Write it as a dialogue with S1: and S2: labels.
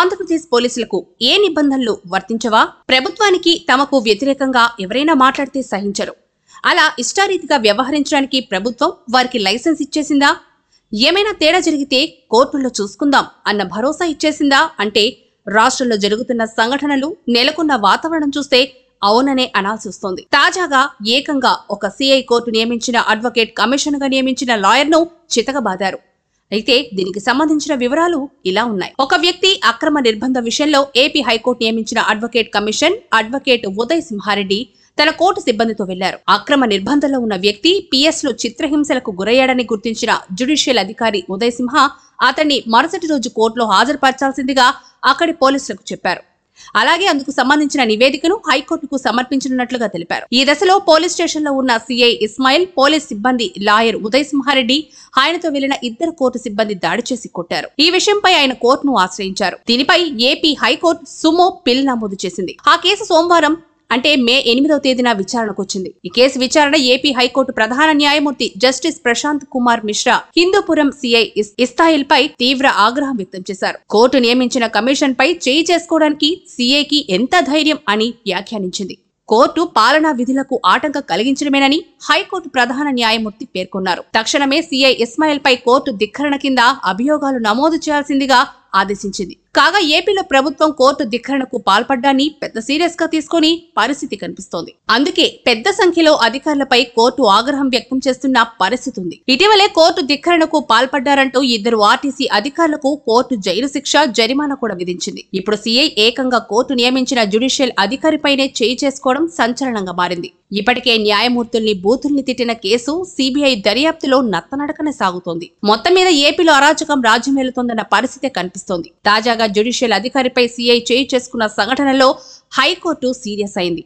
S1: ఆంధ్రప్రదేశ్ పోలీసులకు ఏ నిబంధనలు వర్తించవా ప్రభుత్వానికి తమకు వ్యతిరేకంగా ఎవరైనా మాట్లాడితే సహించరు అలా ఇష్టారీతిగా వ్యవహరించడానికి ప్రభుత్వం వారికి లైసెన్స్ ఇచ్చేసిందా ఏమైనా తేడా జరిగితే కోర్టుల్లో చూసుకుందాం అన్న భరోసా ఇచ్చేసిందా అంటే రాష్ట్రంలో జరుగుతున్న సంఘటనలు నెలకొన్న వాతావరణం చూస్తే అవుననే అనాల్సి వస్తోంది తాజాగా ఏకంగా ఒక సిఐ కోర్టు నియమించిన అడ్వకేట్ కమిషన్గా నియమించిన లాయర్ను చితకబాదారు అయితే దీనికి సంబంధించిన వివరాలు ఇలా ఉన్నాయి ఒక వ్యక్తి అక్రమ నిర్బంధ విషయంలో ఏపీ హైకోర్టు నియమించిన advocate commission advocate Uday Simhareddy తన కోర్టు సిబ్బందితో వెళ్లారు అక్రమ నిర్బంధంలో ఉన్న వ్యక్తి పిఎస్ లో చిత్రహింసలకు గురయ్యాడని గుర్తించిన జ్యుడిషియల్ అధికారి ఉదయ్ సింహ అతన్ని మరుసటి రోజు కోర్టులో హాజరుపరచాల్సిందిగా అక్కడి పోలీసులకు చెప్పారు అలాగే అందుకు సంబంధించిన నివేదికను హైకోర్టుకు సమర్పించనున్నట్లుగా తెలిపారు ఈ దశలో పోలీస్ స్టేషన్లో ఉన్న సీఐ ఇస్మాయిల్ పోలీస్ సిబ్బంది లాయర్ ఉదయ్ సింహారెడ్డి ఆయనతో వెళ్లిన ఇద్దరు కోర్టు సిబ్బంది దాడి చేసి కొట్టారు ఈ విషయంపై ఆయన కోర్టును ఆశ్రయించారు దీనిపై ఏపీ హైకోర్టు సుమో పిల్ నమోదు చేసింది ఆ కేసు సోమవారం అంటే మే ఎనిమిదవ తేదీన విచారణకు వచ్చింది ఈ కేసు విచారణ ఏపీ హైకోర్టు ప్రధాన న్యాయమూర్తి జస్టిస్ ప్రశాంత్ కుమార్ మిశ్రా హిందూపురం సిఐ ఇస్తాయిల్ పై తీవ్ర ఆగ్రహం వ్యక్తం చేశారు కోర్టు నియమించిన కమిషన్ పై చేయి చేసుకోవడానికి సిఐకి ఎంత ధైర్యం అని వ్యాఖ్యానించింది కోర్టు పాలనా విధులకు ఆటంకం కలిగించడమేనని హైకోర్టు ప్రధాన న్యాయమూర్తి పేర్కొన్నారు తక్షణమే సిఐ ఇస్మాయిల్ పై కోర్టు ధిక్కరణ కింద అభియోగాలు నమోదు చేయాల్సిందిగా ఆదేశించింది కాగా ఏపీలో ప్రభుత్వం కోర్టు ధిక్కరణకు పాల్పడ్డాన్ని పెద్ద సీరియస్ గా తీసుకుని పరిస్థితి కనిపిస్తోంది అందుకే పెద్ద సంఖ్యలో అధికారులపై కోర్టు ఆగ్రహం వ్యక్తం చేస్తున్న పరిస్థితి ఉంది ఇటీవలే కోర్టు ధిక్కరణకు పాల్పడ్డారంటూ ఇద్దరు ఆర్టీసీ అధికారులకు కోర్టు జైలు శిక్ష జరిమానా కూడా విధించింది ఇప్పుడు సీఐ ఏకంగా కోర్టు నియమించిన జ్యుడిషియల్ అధికారిపైనే చేయి చేసుకోవడం సంచలనంగా మారింది ఇప్పటికే న్యాయమూర్తుల్ని బూతుల్ని తిట్టిన కేసు సిబిఐ దర్యాప్తులో నత్తనడకన సాగుతోంది మొత్తం మీద ఏపీలో అరాచకం రాజ్యం వెళుతోందన్న పరిస్థితి కనిపిస్తోంది తాజాగా జ్యుడిషియల్ అధికారిపై సిఐ చేయి చేసుకున్న సంఘటనలో హైకోర్టు సీరియస్ అయింది